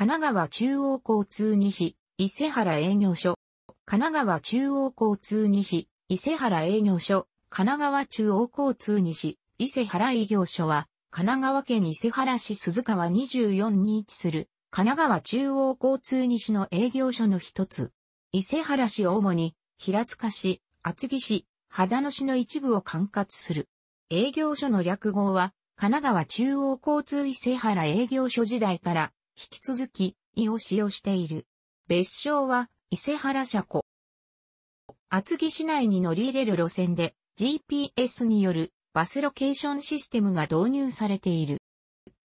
神奈川中央交通西、伊勢原営業所。神奈川中央交通西、伊勢原営業所。神奈川中央交通西、伊勢原営業所は、神奈川県伊勢原市鈴川24に位置する、神奈川中央交通西の営業所の一つ。伊勢原市を主に、平塚市、厚木市、秦野市の一部を管轄する。営業所の略号は、神奈川中央交通伊勢原営業所時代から、引き続き、意を使用している。別称は、伊勢原車庫。厚木市内に乗り入れる路線で、GPS によるバスロケーションシステムが導入されている。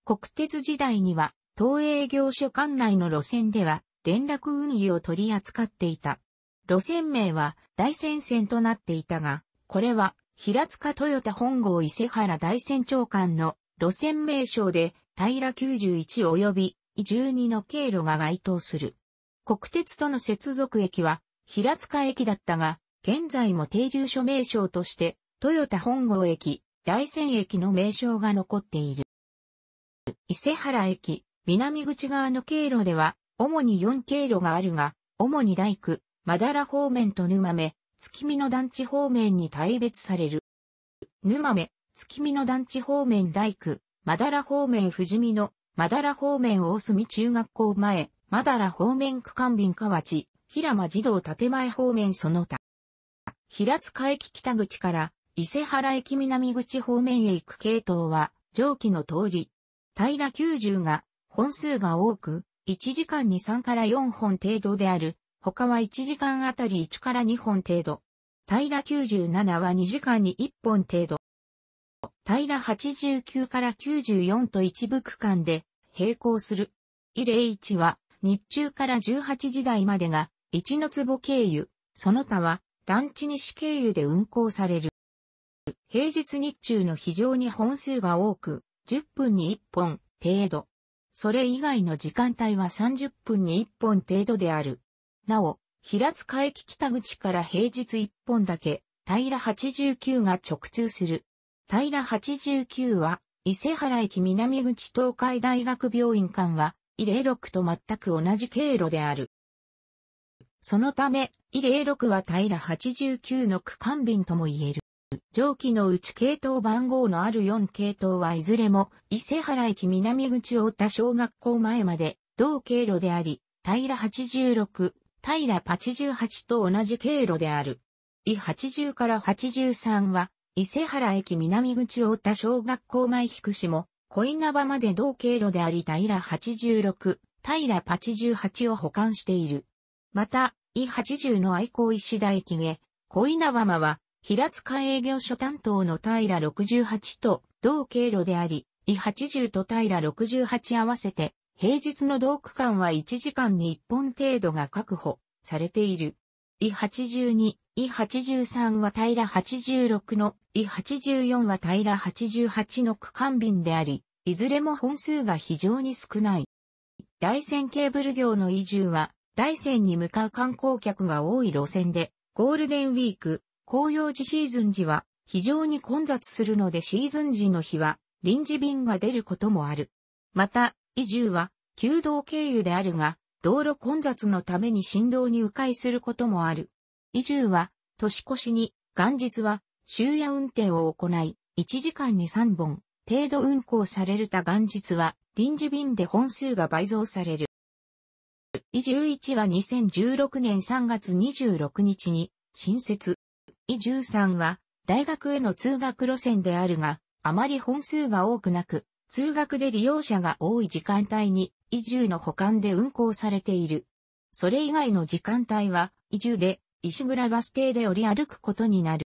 国鉄時代には、東営業所管内の路線では、連絡運輸を取り扱っていた。路線名は、大戦線となっていたが、これは、平塚豊田本郷伊勢原大戦長官の路線名称で、平91及び12の経路が該当する。国鉄との接続駅は平塚駅だったが、現在も停留所名称として、豊田本郷駅、大仙駅の名称が残っている。伊勢原駅、南口側の経路では、主に4経路があるが、主に大工、まだら方面と沼目、月見の団地方面に大別される。沼目、月見の団地方面大工、まだら方面富士見のマダラ方面大隅中学校前、マダラ方面区間便河内、平間児童建前方面その他。平塚駅北口から伊勢原駅南口方面へ行く系統は上記の通り。平90が本数が多く、1時間に3から4本程度である。他は1時間あたり1から2本程度。平97は2時間に1本程度。平89から94と一部区間で並行する。伊礼一は日中から18時台までが一の坪経由、その他は団地西経由で運行される。平日日中の非常に本数が多く、10分に1本程度。それ以外の時間帯は30分に1本程度である。なお、平塚駅北口から平日1本だけ、平89が直通する。平89は、伊勢原駅南口東海大学病院間は、伊礼6と全く同じ経路である。そのため、伊礼6は平89の区間便とも言える。上記のうち系統番号のある4系統はいずれも、伊勢原駅南口っ田小学校前まで、同経路であり、平86、平88と同じ経路である。伊80から83は、伊勢原駅南口太田小学校前引くしも、小稲葉まで同経路であり平86、平88を保管している。また、伊8 0の愛好石田駅下、小稲葉間は、平塚営業所担当の平68と同経路であり、伊8 0と平68合わせて、平日の同区間は1時間に1本程度が確保されている。E82、e 83は平86の、e 84は平88の区間便であり、いずれも本数が非常に少ない。大仙ケーブル業の移住は、大仙に向かう観光客が多い路線で、ゴールデンウィーク、紅葉時シーズン時は非常に混雑するのでシーズン時の日は臨時便が出ることもある。また、移住は、旧道経由であるが、道路混雑のために振動に迂回することもある。移住は、年越しに、元日は、終夜運転を行い、1時間に3本、程度運行されるた元日は、臨時便で本数が倍増される。移住1は2016年3月26日に、新設。移住3は、大学への通学路線であるが、あまり本数が多くなく、通学で利用者が多い時間帯に、移住の保管で運行されている。それ以外の時間帯は、移住で、石倉バス停で降り歩くことになる。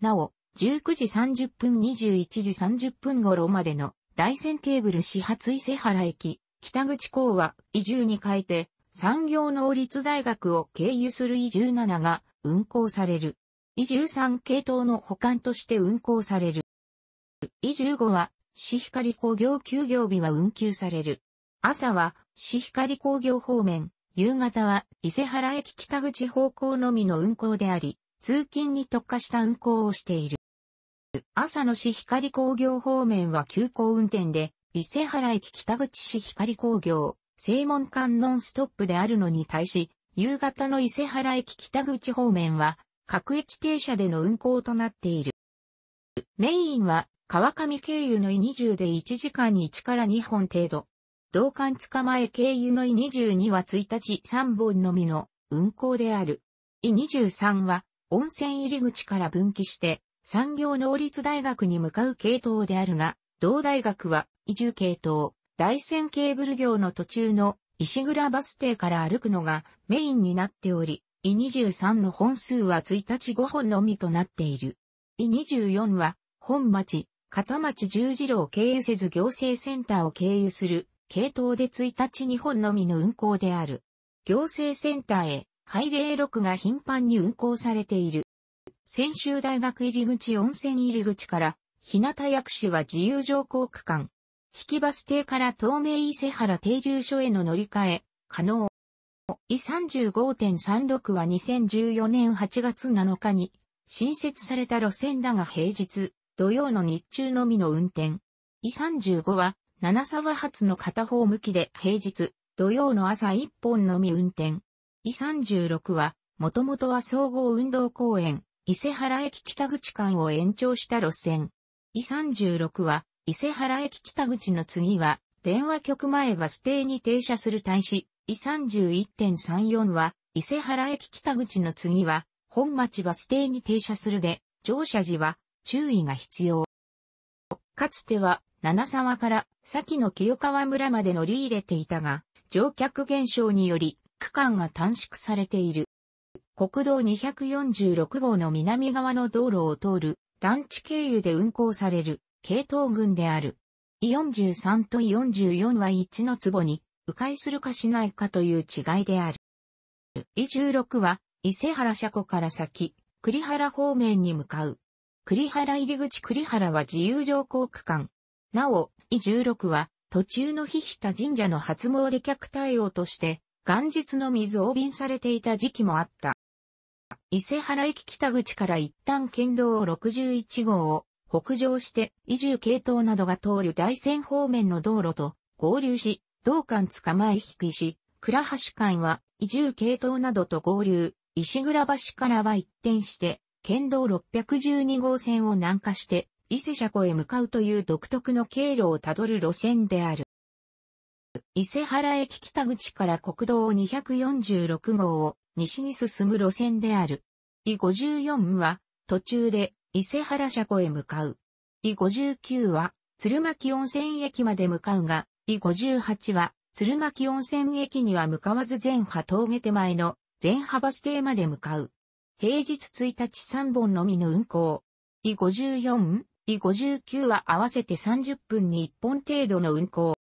なお、19時30分21時30分頃までの大仙ケーブル始発伊勢原駅、北口港は移住に変えて産業能率大学を経由する移住7が運行される。移住3系統の補完として運行される。移住後は、市光工業休業日は運休される。朝は、市光工業方面、夕方は伊勢原駅北口方向のみの運行であり、通勤に特化した運行をしている。朝の市光工業方面は急行運転で、伊勢原駅北口市光工業、正門間ノンストップであるのに対し、夕方の伊勢原駅北口方面は、各駅停車での運行となっている。メインは川上経由の E20 で1時間に1から2本程度、同館捕まえ経由の e 22は1日3本のみの運行である。e 23は温泉入り口から分岐して産業能率大学に向かう系統であるが、同大学は移住系統、大線ケーブル業の途中の石倉バス停から歩くのがメインになっており、e 23の本数は1日5本のみとなっている。e 24は本町、片町十字路を経由せず行政センターを経由する系統で1日日本のみの運行である。行政センターへ、配令6が頻繁に運行されている。専修大学入口温泉入口から、日向薬師は自由乗降区間。引きバス停から東名伊勢原停留所への乗り換え、可能。E35.36 は2014年8月7日に新設された路線だが平日、土曜の日中のみの運転。E35 は七沢発の片方向きで平日、土曜の朝一本のみ運転。伊36は、もともとは総合運動公園、伊勢原駅北口間を延長した路線。伊36は、伊勢原駅北口の次は、電話局前バス停に停車する対し、伊31.34は、伊勢原駅北口の次は、本町バス停に停車するで、乗車時は、注意が必要。かつては、七沢から先の清川村まで乗り入れていたが、乗客減少により区間が短縮されている。国道246号の南側の道路を通る団地経由で運行される系統群である。イ43とイ44は1の壺に迂回するかしないかという違いである。イ16は伊勢原車庫から先、栗原方面に向かう。栗原入口栗原は自由乗降区間、なお、伊十6は、途中の日日田神社の初詣客対応として、元日の水を便されていた時期もあった。伊勢原駅北口から一旦県道61号を北上して伊住系統などが通る大仙方面の道路と合流し、道間捕まえ引きし、倉橋間は伊住系統などと合流、石倉橋からは一転して、県道612号線を南下して伊勢車庫へ向かうという独特の経路をたどる路線である。伊勢原駅北口から国道246号を西に進む路線である。伊54は途中で伊勢原車庫へ向かう。伊59は鶴巻温泉駅まで向かうが、伊58は鶴巻温泉駅には向かわず前波峠手前の前波バス停まで向かう。平日1日3本のみの運行。伊54、イ59は合わせて30分に1本程度の運行。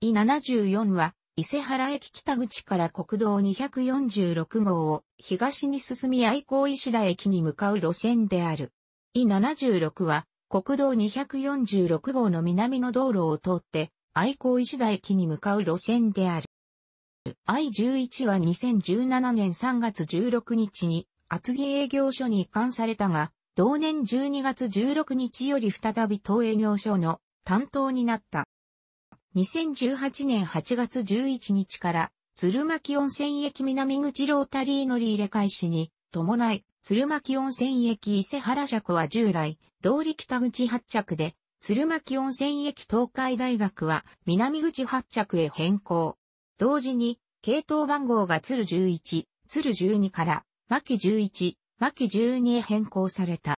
イ74は、伊勢原駅北口から国道246号を東に進み愛好石田駅に向かう路線である。イ76は、国道246号の南の道路を通って、愛好石田駅に向かう路線である。I11 は2017年3月16日に厚木営業所に移管されたが、同年12月16日より再び東営業所の担当になった。2018年8月11日から鶴巻温泉駅南口ロータリー乗り入れ開始に伴い、鶴巻温泉駅伊勢原着は従来、通り北口発着で、鶴巻温泉駅東海大学は南口発着へ変更。同時に、系統番号が鶴11、鶴12から、牧11、牧12へ変更された。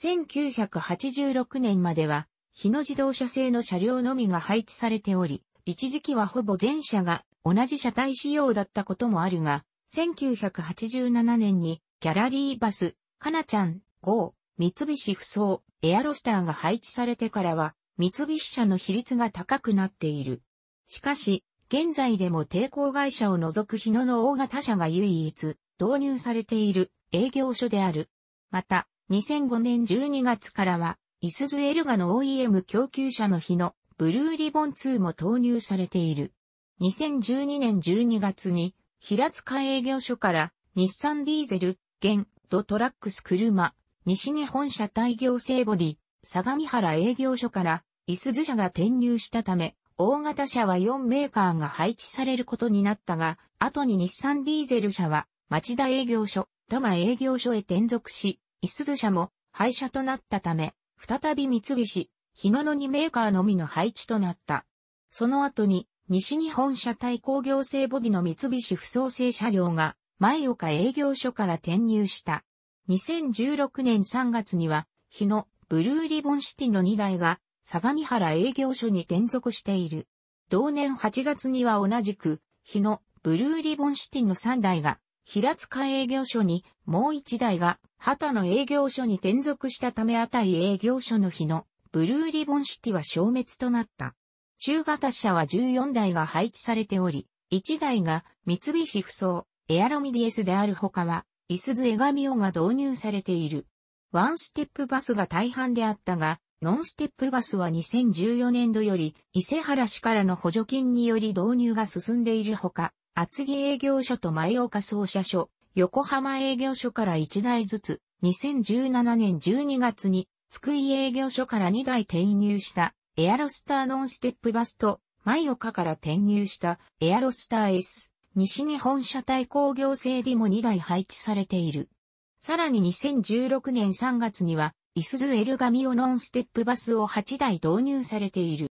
1986年までは、日野自動車製の車両のみが配置されており、一時期はほぼ全車が同じ車体仕様だったこともあるが、1987年にギャラリーバス、かなちゃん、号、三菱不走、エアロスターが配置されてからは、三菱車の比率が高くなっている。しかし、現在でも抵抗会社を除く日野の大型車が唯一導入されている営業所である。また、2005年12月からは、イスズエルガの OEM 供給者の日のブルーリボン2も投入されている。2012年12月に、平塚営業所から日産ディーゼル、現、ドトラックス車、西日本車体行政ボディ、相模原営業所からイスズ社が転入したため、大型車は4メーカーが配置されることになったが、後に日産ディーゼル車は、町田営業所、多摩営業所へ転属し、いすず社も廃車となったため、再び三菱、日野の2メーカーのみの配置となった。その後に、西日本車体工業製ボディの三菱不創製車両が、前岡営業所から転入した。2016年3月には、日野、ブルーリボンシティの2台が、相模原営業所に転属している。同年8月には同じく、日野、ブルーリボンシティの3台が、平塚営業所にもう一台が畑の営業所に転属したためあたり営業所の日のブルーリボンシティは消滅となった。中型車は14台が配置されており、1台が三菱不走エアロミディエスである他は、イスズエガミオが導入されている。ワンステップバスが大半であったが、ノンステップバスは2014年度より伊勢原市からの補助金により導入が進んでいるほか、厚木営業所と前岡総社所、横浜営業所から1台ずつ、2017年12月に、津久井営業所から2台転入したエアロスターノンステップバスと、前岡から転入したエアロスター S、西日本車体工業製でも2台配置されている。さらに2016年3月には、イスズエルガミオノンステップバスを8台導入されている。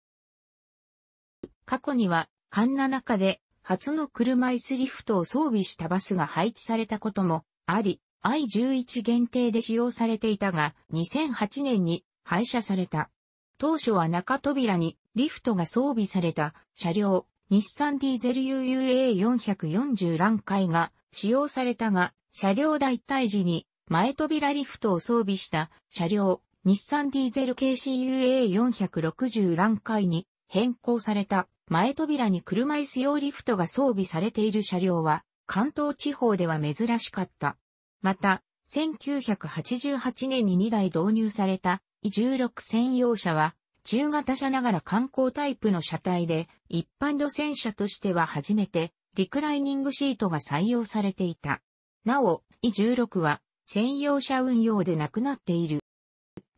過去には、カンナ中で初の車椅子リフトを装備したバスが配置されたこともあり、I11 限定で使用されていたが、2008年に廃車された。当初は中扉にリフトが装備された車両、日産ディーゼル UUA440 ン階が使用されたが、車両代替時に前扉リフトを装備した車両、日産ディーゼル KCUA460 ン階に変更された。前扉に車椅子用リフトが装備されている車両は、関東地方では珍しかった。また、1988年に2台導入された、E16 専用車は、中型車ながら観光タイプの車体で、一般路線車としては初めて、リクライニングシートが採用されていた。なお、E16 は、専用車運用でなくなっている。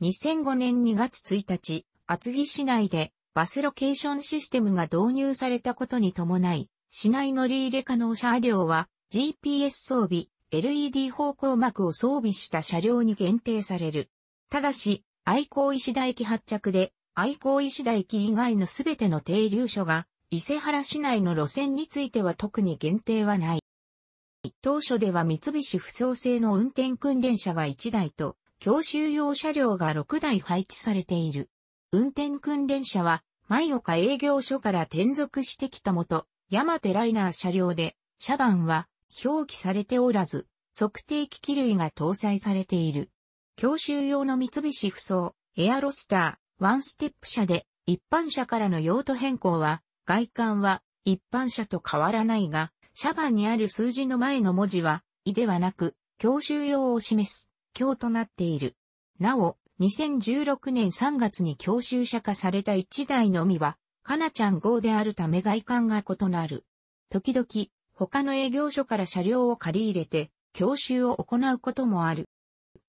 2005年2月1日、厚木市内でバスロケーションシステムが導入されたことに伴い、市内乗り入れ可能車両は GPS 装備、LED 方向膜を装備した車両に限定される。ただし、愛好石田駅発着で、愛好石田駅以外のすべての停留所が、伊勢原市内の路線については特に限定はない。当初では三菱不創製の運転訓練車が1台と、教習用車両が6台配置されている。運転訓練車は、前岡営業所から転属してきたもと、山手ライナー車両で、車番は表記されておらず、測定機器類が搭載されている。教習用の三菱不装、エアロスター、ワンステップ車で、一般車からの用途変更は、外観は一般車と変わらないが、車番にある数字の前の文字は、いではなく、教習用を示す、教となっている。なお、2016年3月に教習車化された1台のみは、かなちゃん号であるため外観が異なる。時々、他の営業所から車両を借り入れて、教習を行うこともある。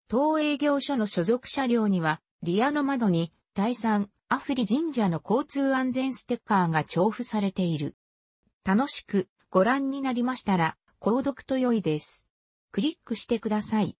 当営業所の所属車両には、リアの窓に、第3、アフリ神社の交通安全ステッカーが重付されている。楽しくご覧になりましたら、購読と良いです。クリックしてください。